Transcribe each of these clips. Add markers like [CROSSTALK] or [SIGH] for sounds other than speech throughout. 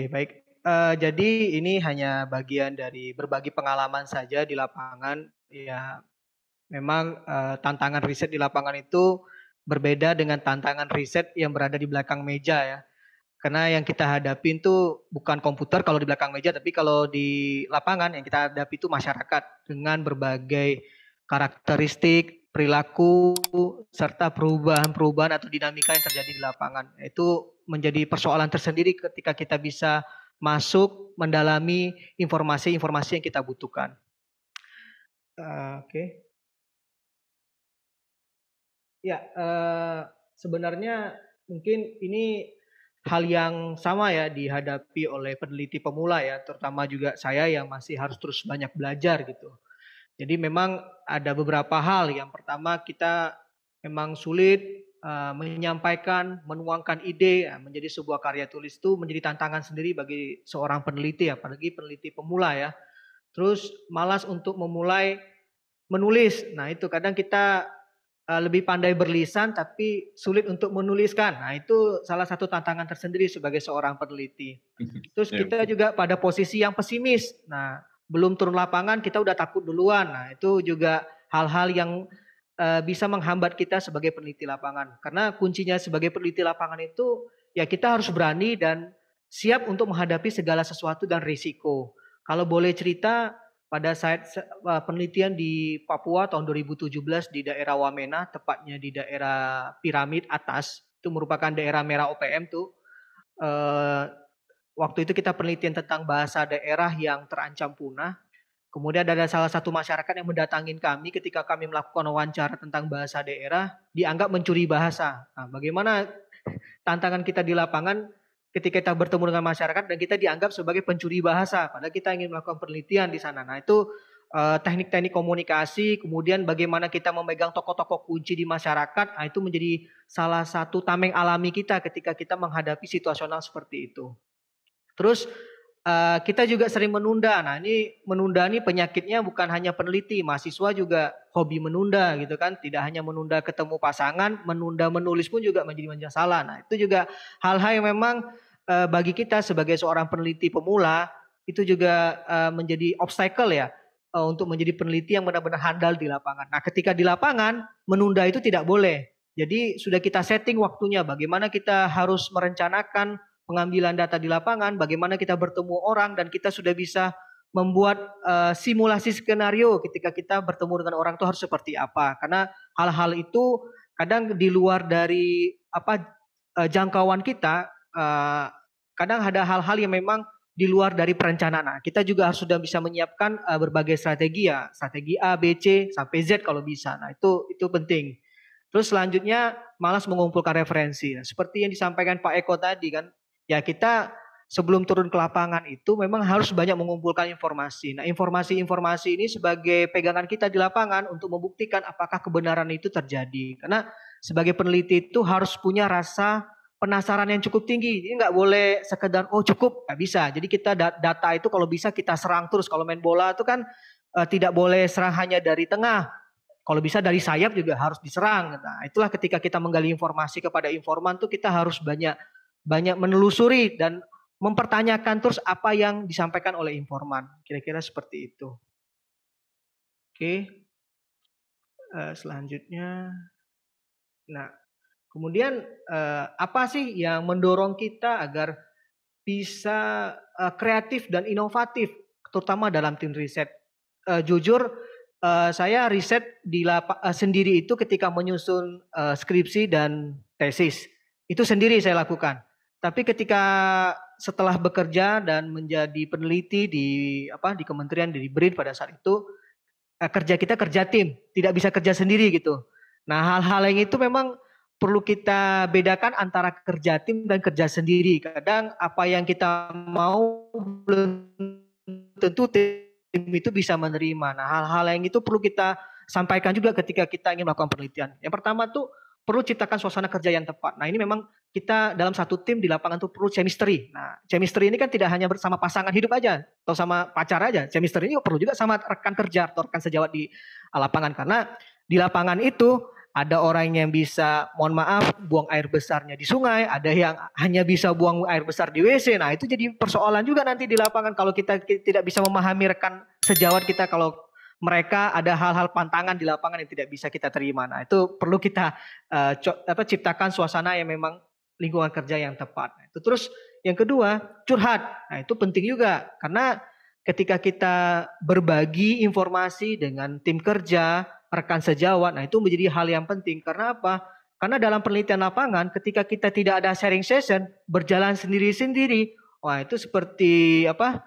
Oke, baik. Uh, jadi ini hanya bagian dari berbagi pengalaman saja di lapangan. Ya, memang uh, tantangan riset di lapangan itu berbeda dengan tantangan riset yang berada di belakang meja ya. Karena yang kita hadapi itu bukan komputer kalau di belakang meja, tapi kalau di lapangan yang kita hadapi itu masyarakat dengan berbagai karakteristik, perilaku serta perubahan-perubahan atau dinamika yang terjadi di lapangan. Itu menjadi persoalan tersendiri ketika kita bisa masuk mendalami informasi-informasi yang kita butuhkan. Uh, Oke. Okay. Ya, uh, sebenarnya mungkin ini hal yang sama ya dihadapi oleh peneliti pemula ya, terutama juga saya yang masih harus terus banyak belajar gitu jadi memang ada beberapa hal. Yang pertama kita memang sulit eh, menyampaikan, menuangkan ide ya, menjadi sebuah karya tulis itu menjadi tantangan sendiri bagi seorang peneliti, apalagi peneliti pemula ya. Terus malas untuk memulai menulis. Nah itu kadang kita eh, lebih pandai berlisan tapi sulit untuk menuliskan. Nah itu salah satu tantangan tersendiri sebagai seorang peneliti. [LAUGHS] Terus ya, kita juga pada posisi yang pesimis. Nah belum turun lapangan kita udah takut duluan. Nah, itu juga hal-hal yang e, bisa menghambat kita sebagai peneliti lapangan. Karena kuncinya sebagai peneliti lapangan itu ya kita harus berani dan siap untuk menghadapi segala sesuatu dan risiko. Kalau boleh cerita pada saat eh, penelitian di Papua tahun 2017 di daerah Wamena, tepatnya di daerah piramid atas, itu merupakan daerah merah OPM tuh. Uh, waktu itu kita penelitian tentang bahasa daerah yang terancam punah. Kemudian ada salah satu masyarakat yang mendatangin kami ketika kami melakukan wawancara tentang bahasa daerah, dianggap mencuri bahasa. Nah, bagaimana tantangan kita di lapangan ketika kita bertemu dengan masyarakat dan kita dianggap sebagai pencuri bahasa, padahal kita ingin melakukan penelitian di sana. Nah itu eh, teknik-teknik komunikasi, kemudian bagaimana kita memegang tokoh-tokoh kunci di masyarakat, nah itu menjadi salah satu tameng alami kita ketika kita menghadapi situasional seperti itu. Terus eh, kita juga sering menunda. Nah ini menunda ini penyakitnya bukan hanya peneliti, mahasiswa juga hobi menunda gitu kan. Tidak hanya menunda ketemu pasangan, menunda menulis pun juga menjadi masalah. Nah itu juga hal-hal yang memang eh, bagi kita sebagai seorang peneliti pemula itu juga eh, menjadi obstacle ya untuk menjadi peneliti yang benar-benar handal di lapangan. Nah ketika di lapangan menunda itu tidak boleh. Jadi sudah kita setting waktunya bagaimana kita harus merencanakan pengambilan data di lapangan, bagaimana kita bertemu orang dan kita sudah bisa membuat uh, simulasi skenario ketika kita bertemu dengan orang itu harus seperti apa. Karena hal-hal itu kadang di luar dari apa uh, jangkauan kita, uh, kadang ada hal-hal yang memang di luar dari perencanaan. Nah, kita juga harus sudah bisa menyiapkan uh, berbagai strategi ya, strategi A, B, C sampai Z kalau bisa. Nah, itu itu penting. Terus selanjutnya malas mengumpulkan referensi. Nah, seperti yang disampaikan Pak Eko tadi kan, ya kita sebelum turun ke lapangan itu memang harus banyak mengumpulkan informasi. Nah, informasi-informasi ini sebagai pegangan kita di lapangan untuk membuktikan apakah kebenaran itu terjadi. Karena sebagai peneliti itu harus punya rasa penasaran yang cukup tinggi. ini nggak boleh sekedar oh cukup, nggak bisa. Jadi kita data itu kalau bisa kita serang terus. Kalau main bola itu kan eh, tidak boleh serang hanya dari tengah. Kalau bisa dari sayap juga harus diserang. Nah, itulah ketika kita menggali informasi kepada informan tuh kita harus banyak banyak menelusuri dan mempertanyakan terus apa yang disampaikan oleh informan. Kira-kira seperti itu. Oke. Eh, selanjutnya. Nah, kemudian eh, apa sih yang mendorong kita agar bisa eh, kreatif dan inovatif terutama dalam tim riset? jujur saya riset di lapa, sendiri itu ketika menyusun skripsi dan tesis. Itu sendiri saya lakukan tapi ketika setelah bekerja dan menjadi peneliti di apa di kementerian di BRIN pada saat itu eh, kerja kita kerja tim, tidak bisa kerja sendiri gitu. Nah, hal-hal yang itu memang perlu kita bedakan antara kerja tim dan kerja sendiri. Kadang apa yang kita mau belum tentu tim itu bisa menerima. Nah, hal-hal yang itu perlu kita sampaikan juga ketika kita ingin melakukan penelitian. Yang pertama tuh perlu ciptakan suasana kerja yang tepat. Nah ini memang kita dalam satu tim di lapangan itu perlu chemistry. Nah chemistry ini kan tidak hanya bersama pasangan hidup aja atau sama pacar aja. Chemistry ini perlu juga sama rekan kerja atau rekan sejawat di lapangan karena di lapangan itu ada orang yang bisa mohon maaf buang air besarnya di sungai, ada yang hanya bisa buang air besar di WC. Nah, itu jadi persoalan juga nanti di lapangan kalau kita tidak bisa memahami rekan sejawat kita kalau mereka ada hal-hal pantangan di lapangan yang tidak bisa kita terima. Nah, itu perlu kita uh, apa ciptakan suasana yang memang lingkungan kerja yang tepat. Nah, itu terus yang kedua, curhat. Nah, itu penting juga karena ketika kita berbagi informasi dengan tim kerja, rekan sejawat, nah itu menjadi hal yang penting. Karena apa? Karena dalam penelitian lapangan, ketika kita tidak ada sharing session, berjalan sendiri-sendiri, wah itu seperti apa?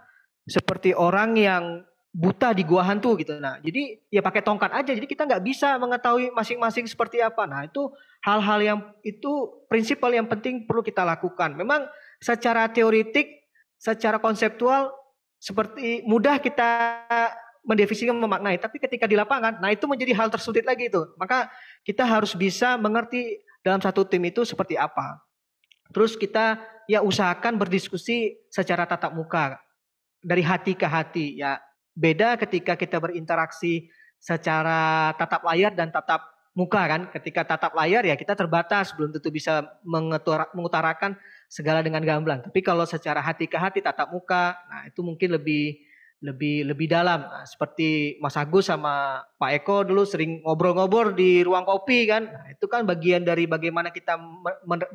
Seperti orang yang buta di gua hantu gitu. Nah, jadi ya pakai tongkat aja. Jadi kita nggak bisa mengetahui masing-masing seperti apa. Nah, itu hal-hal yang itu prinsipal yang penting perlu kita lakukan. Memang secara teoritik, secara konseptual seperti mudah kita mendefinisikan memaknai, tapi ketika di lapangan, nah itu menjadi hal tersulit lagi itu. Maka kita harus bisa mengerti dalam satu tim itu seperti apa. Terus kita ya usahakan berdiskusi secara tatap muka dari hati ke hati ya beda ketika kita berinteraksi secara tatap layar dan tatap muka kan. Ketika tatap layar ya kita terbatas, belum tentu bisa mengutarakan segala dengan gamblang. Tapi kalau secara hati ke hati tatap muka, nah itu mungkin lebih lebih lebih dalam. Nah, seperti Mas Agus sama Pak Eko dulu sering ngobrol-ngobrol di ruang kopi kan. Nah, itu kan bagian dari bagaimana kita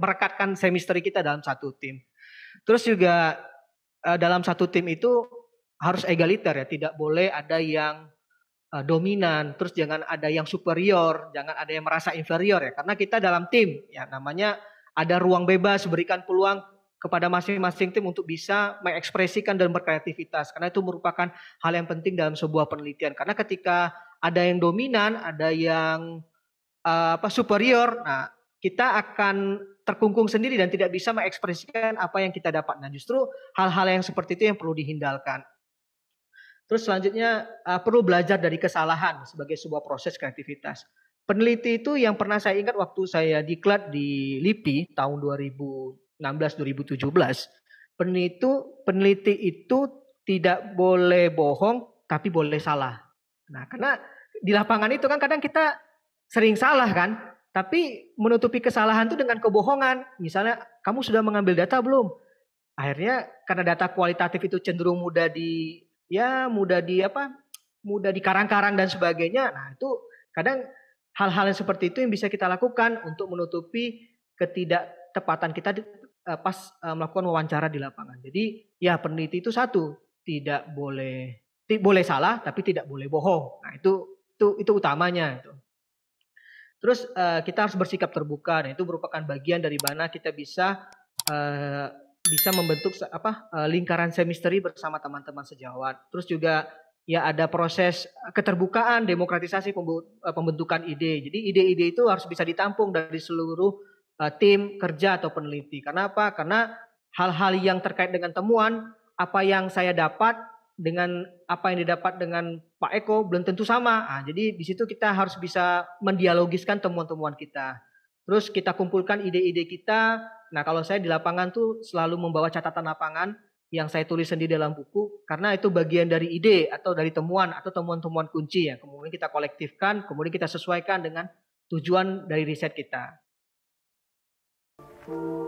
merekatkan semisteri kita dalam satu tim. Terus juga eh, dalam satu tim itu harus egaliter ya, tidak boleh ada yang uh, dominan, terus jangan ada yang superior, jangan ada yang merasa inferior ya, karena kita dalam tim ya namanya ada ruang bebas, berikan peluang kepada masing-masing tim untuk bisa mengekspresikan dan berkreativitas karena itu merupakan hal yang penting dalam sebuah penelitian karena ketika ada yang dominan, ada yang uh, apa superior, nah kita akan terkungkung sendiri dan tidak bisa mengekspresikan apa yang kita dapat. Nah, justru hal-hal yang seperti itu yang perlu dihindarkan. Terus selanjutnya uh, perlu belajar dari kesalahan sebagai sebuah proses kreativitas. Peneliti itu yang pernah saya ingat waktu saya diklat di LIPI tahun 2016-2017, peneliti peneliti itu tidak boleh bohong tapi boleh salah. Nah, karena di lapangan itu kan kadang kita sering salah kan, tapi menutupi kesalahan itu dengan kebohongan. Misalnya kamu sudah mengambil data belum? Akhirnya karena data kualitatif itu cenderung mudah di ya mudah di apa mudah di karang karang dan sebagainya. Nah, itu kadang hal-hal yang seperti itu yang bisa kita lakukan untuk menutupi ketidaktepatan kita di, eh, pas eh, melakukan wawancara di lapangan. Jadi, ya peneliti itu satu, tidak boleh boleh salah tapi tidak boleh bohong. Nah, itu itu itu utamanya itu. Terus eh, kita harus bersikap terbuka. dan nah, itu merupakan bagian dari mana kita bisa bisa membentuk apa eh, lingkaran semisteri bersama teman-teman sejawat. Terus juga ya ada proses eh, keterbukaan, demokratisasi eh, pembentukan ide. Jadi ide-ide itu harus bisa ditampung dari seluruh tim kerja atau peneliti. Karena apa? Karena hal-hal yang terkait dengan temuan, apa yang saya dapat dengan apa yang didapat dengan Pak Eko belum tentu sama. Nah, jadi di situ kita harus bisa mendialogiskan temuan-temuan kita. Terus kita kumpulkan ide-ide kita, Nah, kalau saya di lapangan tuh selalu membawa catatan lapangan yang saya tulis sendiri dalam buku karena itu bagian dari ide atau dari temuan atau temuan-temuan kunci ya. Kemudian kita kolektifkan, kemudian kita sesuaikan dengan tujuan dari riset kita. Thank you